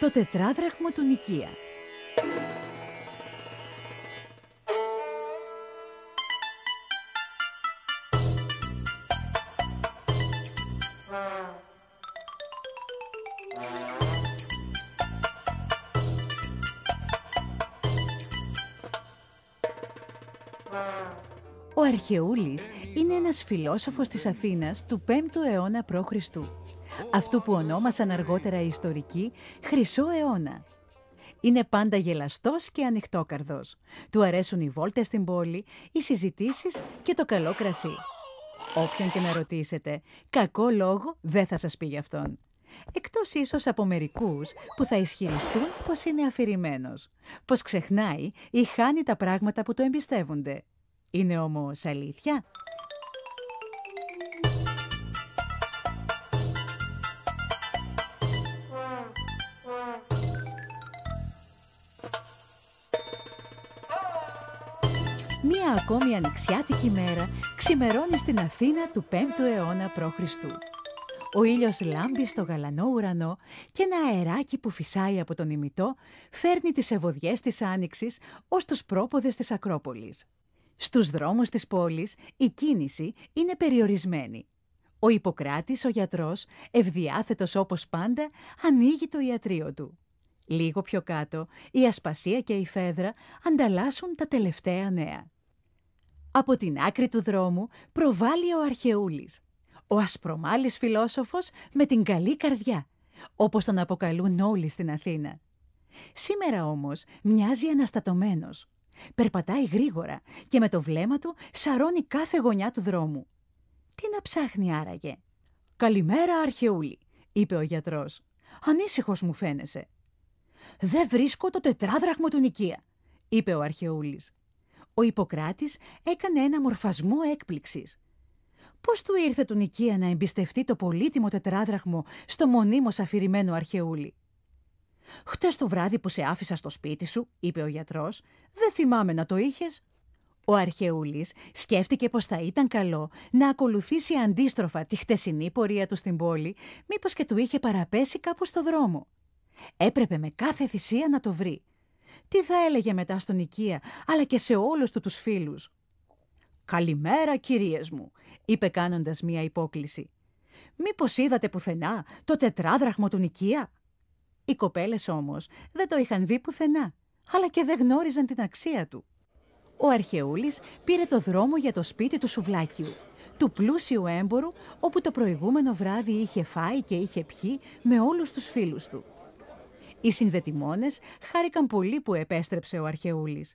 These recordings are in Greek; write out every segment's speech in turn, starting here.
Το τετράδραχμο του Νικία. Ο Αρχαιούλης είναι ένας φιλόσοφος της Αθήνας του 5ου αιώνα π.Χ. Αυτού που ονόμασαν αργότερα οι ιστορικοί «χρυσό αιώνα». Είναι πάντα γελαστός και ανοιχτόκαρδος. Του αρέσουν οι βόλτες στην πόλη, οι συζητήσεις και το καλό κρασί. Όποιον και να ρωτήσετε, κακό λόγο δεν θα σας πει γι' αυτόν. Εκτός ίσως από μερικούς που θα ισχυριστούν πως είναι αφηρημένος, πως ξεχνάει ή χάνει τα πράγματα που το εμπιστεύονται. Είναι όμως αλήθεια? Μία ακόμη ανοιξιάτικη μέρα ξημερώνει στην Αθήνα του 5ου αιώνα π.Χ. Ο ήλιος λάμπει στο γαλανό ουρανό και ένα αεράκι που φυσάει από τον ημιτό φέρνει τις ευωδιές της Άνοιξης ως τους πρόποδες της Ακρόπολης. Στους δρόμους της πόλης η κίνηση είναι περιορισμένη. Ο Ιπποκράτης, ο γιατρός, ευδιάθετος όπως πάντα, ανοίγει το ιατρείο του. Λίγο πιο κάτω, η ασπασία και η φέδρα ανταλλάσσουν τα τελευταία νέα. Από την άκρη του δρόμου προβάλλει ο Αρχαιούλης. Ο ασπρομάλης φιλόσοφος με την καλή καρδιά, όπως τον αποκαλούν όλοι στην Αθήνα. Σήμερα όμως μοιάζει αναστατωμένος. Περπατάει γρήγορα και με το βλέμμα του σαρώνει κάθε γωνιά του δρόμου. Τι να ψάχνει άραγε. «Καλημέρα, αρχαιούλη», είπε ο γιατρός. «Ανήσυχος μου φαίνεσαι». «Δεν βρίσκω το τετράδραχμο του Νικία. είπε ο αρχαιούλης. Ο Ιπποκράτης έκανε ένα μορφασμό έκπληξης. Πώς του ήρθε του Νικία να εμπιστευτεί το πολύτιμο τετράδραχμο στο μονίμως αφηρημένο αρχαιούλη. Χτες το βράδυ που σε άφησα στο σπίτι σου, είπε ο γιατρός, δεν θυμάμαι να το είχες. Ο Αρχαιούλης σκέφτηκε πως θα ήταν καλό να ακολουθήσει αντίστροφα τη χτεσινή πορεία του στην πόλη, μήπως και του είχε παραπέσει κάπου στο δρόμο. Έπρεπε με κάθε θυσία να το βρει. Τι θα έλεγε μετά στον οικία, αλλά και σε όλους του τους φίλους. «Καλημέρα, κυρίες μου», είπε κάνοντας μία υπόκληση. Μήπως είδατε πουθενά το τετράδραχμο του Νικία» Οι κοπέλες όμως δεν το είχαν δει πουθενά, αλλά και δεν γνώριζαν την αξία του. Ο Αρχαιούλης πήρε το δρόμο για το σπίτι του Σουβλάκιου, του πλούσιου έμπορου, όπου το προηγούμενο βράδυ είχε φάει και είχε πιει με όλους τους φίλους του. Οι συνδετημόνες χάρηκαν πολύ που επέστρεψε ο Αρχαιούλης.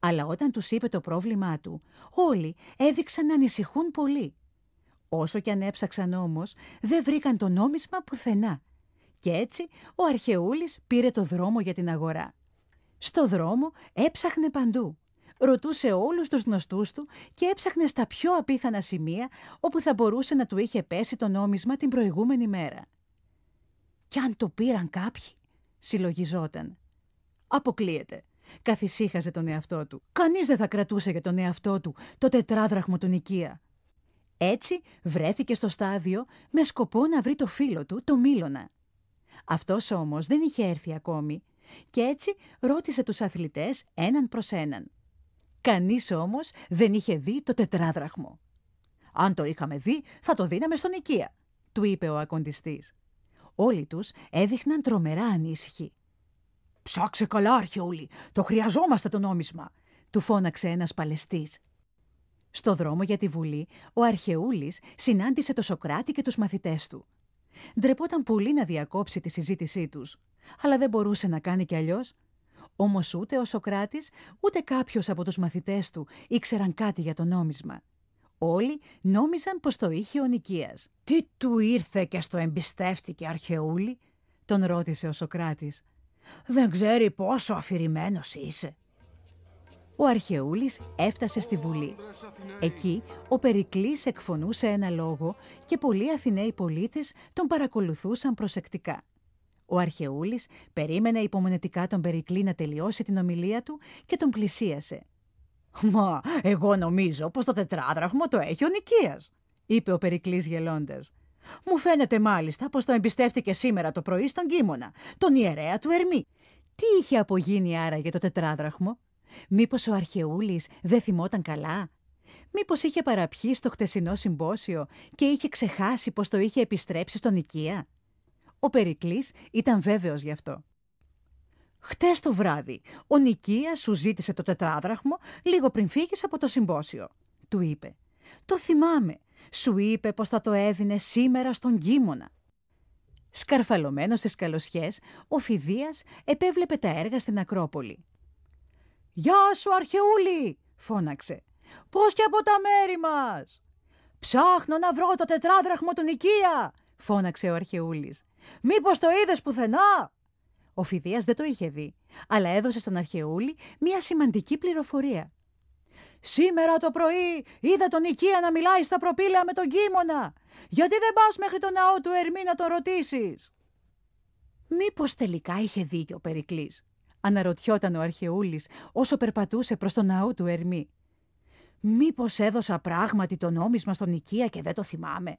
Αλλά όταν τους είπε το πρόβλημά του, όλοι έδειξαν να ανησυχούν πολύ. Όσο κι αν έψαξαν όμως, δεν βρήκαν το νόμισμα πουθενά και έτσι ο Αρχαιούλης πήρε το δρόμο για την αγορά. Στο δρόμο έψαχνε παντού. Ρωτούσε όλους τους γνωστούς του και έψαχνε στα πιο απίθανα σημεία όπου θα μπορούσε να του είχε πέσει το νόμισμα την προηγούμενη μέρα. «Κι αν το πήραν κάποιοι» συλλογιζόταν. «Αποκλείεται», καθησύχαζε τον εαυτό του. «Κανείς δεν θα κρατούσε για τον εαυτό του το τετράδραχμο του νοικία». Έτσι βρέθηκε στο στάδιο με σκοπό να βρει το φίλο του, το Μήλωνα. Αυτός όμως δεν είχε έρθει ακόμη και έτσι ρώτησε τους αθλητές έναν προς έναν. Κανείς όμως δεν είχε δει το τετράδραχμο. «Αν το είχαμε δει θα το δίναμε στον οικία», του είπε ο ακοντιστής. Όλοι τους έδειχναν τρομερά ανήσυχοι. «Ψάξε καλά, αρχαιούλη, το χρειαζόμαστε το νόμισμα», του φώναξε ένας παλαιστής. Στο δρόμο για τη Βουλή, ο Αρχαιούλης συνάντησε το Σοκράτη και τους μαθητές του. Ντρεπόταν πολύ να διακόψει τη συζήτησή τους, αλλά δεν μπορούσε να κάνει κι αλλιώς. Όμως ούτε ο Σοκράτης, ούτε κάποιος από τους μαθητές του ήξεραν κάτι για το νόμισμα. Όλοι νόμιζαν πως το είχε ο Νικίας. «Τι του ήρθε και στο εμπιστεύτηκε αρχαιούλη» τον ρώτησε ο Σοκράτης. «Δεν ξέρει πόσο αφηρημένος είσαι» ο Αρχαιούλης έφτασε στη Βουλή. Εκεί ο Περικλής εκφωνούσε ένα λόγο και πολλοί Αθηναίοι πολίτες τον παρακολουθούσαν προσεκτικά. Ο Αρχαιούλης περίμενε υπομονετικά τον Περικλή να τελειώσει την ομιλία του και τον πλησίασε. «Μα, εγώ νομίζω πως το τετράδραχμο το έχει ο Νικίας», είπε ο Περικλής γελώντας. «Μου φαίνεται μάλιστα πως το εμπιστεύτηκε σήμερα το πρωί στον Κίμωνα, τον ιερέα του Ερμή. Τι είχε απογίνει για το τετράδραχμο» Μήπως ο Αρχαιούλης δεν θυμόταν καλά. Μήπως είχε παραπιεί στο χτεσινό συμπόσιο και είχε ξεχάσει πως το είχε επιστρέψει στον οικία. Ο Περικλής ήταν βέβαιος γι' αυτό. Χτες το βράδυ, ο Νικία σου ζήτησε το τετράδραχμο λίγο πριν φύγεις από το συμπόσιο, του είπε. Το θυμάμαι. Σου είπε πως θα το έδινε σήμερα στον Κίμωνα. Σκαρφαλωμένος στις καλοσιές, ο Φιδίας επέβλεπε τα έργα στην Ακρόπολη. «Γεια σου, Αρχαιούλη», φώναξε. «Πώς και από τα μέρη μας». «Ψάχνω να βρω το τετράδραχμο του Νικία», φώναξε ο Αρχαιούλης. «Μήπως το είδες πουθενά». Ο Φιδίας δεν το είχε δει, αλλά έδωσε στον Αρχαιούλη μία σημαντική πληροφορία. «Σήμερα το πρωί είδα τον Νικία να μιλάει στα προπήλαια με τον Κίμωνα. Γιατί δεν πας μέχρι τον ναό του Ερμή να τον ρωτήσεις». Μήπως τελικά είχε δίκιο ο Περικλής αναρωτιόταν ο Αρχαιούλης όσο περπατούσε προς τον ναό του Ερμή. «Μήπως έδωσα πράγματι το νόμισμα στον Νικία και δεν το θυμάμαι.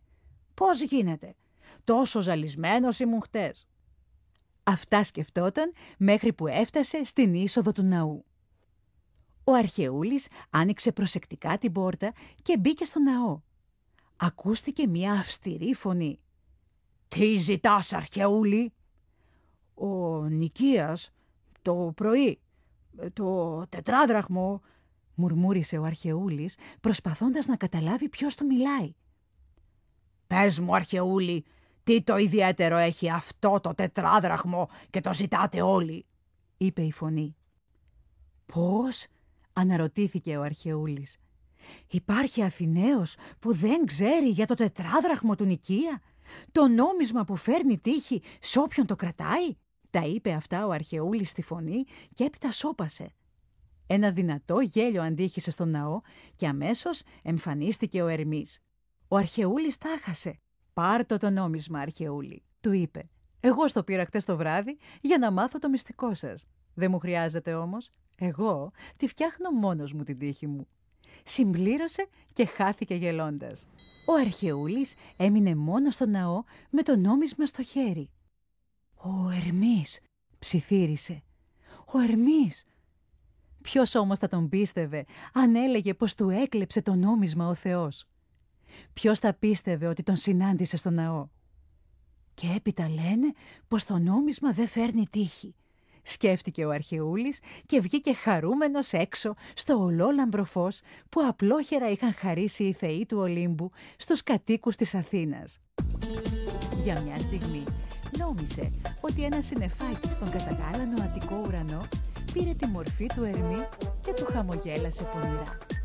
Πώς γίνεται. Τόσο ζαλισμένος ήμουν χτες». Αυτά σκεφτόταν μέχρι που έφτασε στην είσοδο του ναού. Ο Αρχαιούλης άνοιξε προσεκτικά την πόρτα και μπήκε στο ναό. Ακούστηκε μια αυστηρή φωνή. «Τι ζητάς, Αρχαιούλη» «Ο Νικίας το πρωί ε, το τετράδραχμο, μουρμούρισε ο Αρχαιούλης, προσπαθώντας να καταλάβει ποιος του μιλάει. «Πες μου, Αρχαιούλη, τι το ιδιαίτερο έχει αυτό το τετράδραχμο και το ζητάτε όλοι», είπε η φωνή. «Πώς» αναρωτήθηκε ο Αρχαιούλης. «Υπάρχει Αθηναίος που δεν ξέρει για το τετράδραχμο του Νικία, το νόμισμα που φέρνει τύχη σε όποιον το κρατάει» Τα είπε αυτά ο Αρχαιούλης στη φωνή και έπειτα σώπασε. Ένα δυνατό γέλιο αντίχησε στον ναό και αμέσως εμφανίστηκε ο Ερμής. Ο Αρχαιούλης τα «Πάρτο το νόμισμα, Αρχαιούλη», του είπε. «Εγώ στο πήρα χτες το βράδυ για να μάθω το μυστικό σας. Δεν μου χρειάζεται όμως. Εγώ τη φτιάχνω μόνος μου την τύχη μου». Συμπλήρωσε και χάθηκε γελώντας. Ο Αρχαιούλης έμεινε μόνος στο ναό με το νόμισμα στο χέρι. «Ο Ερμής», ψιθύρισε. «Ο Ερμής». Ποιος όμως θα τον πίστευε αν έλεγε πως του έκλεψε το νόμισμα ο Θεός. Ποιος θα πίστευε ότι τον συνάντησε στο ναό. Και έπειτα λένε πως το νόμισμα δεν φέρνει τύχη. Σκέφτηκε ο Αρχαιούλης και βγήκε χαρούμενος έξω στο ολόλαμπρο φως που απλόχερα είχαν χαρίσει οι θεοί του Ολύμπου στους κατοίκους της Αθήνας για μια στιγμή νόμιζε ότι ένα συνεφάκι στον καταγάλανο Αττικό ουρανό πήρε τη μορφή του Ερμή και του χαμογέλασε πονηρά.